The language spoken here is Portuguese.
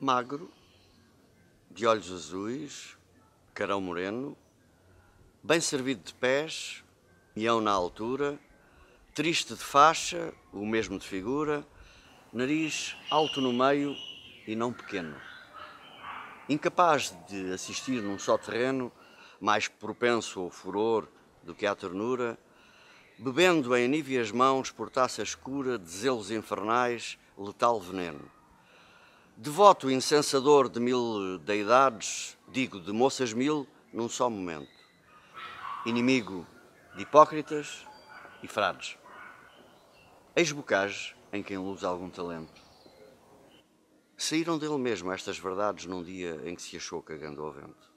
magro, de olhos azuis, carão moreno, bem servido de pés, mião na altura, triste de faixa, o mesmo de figura, nariz alto no meio e não pequeno. Incapaz de assistir num só terreno, mais propenso ao furor do que à ternura, bebendo em níveas mãos por taça escura de zelos infernais, letal veneno. Devoto incensador de mil deidades, digo de moças mil, num só momento. Inimigo de hipócritas e frades. Ex-bocage em quem luz algum talento. Saíram dele mesmo estas verdades num dia em que se achou cagando ao vento.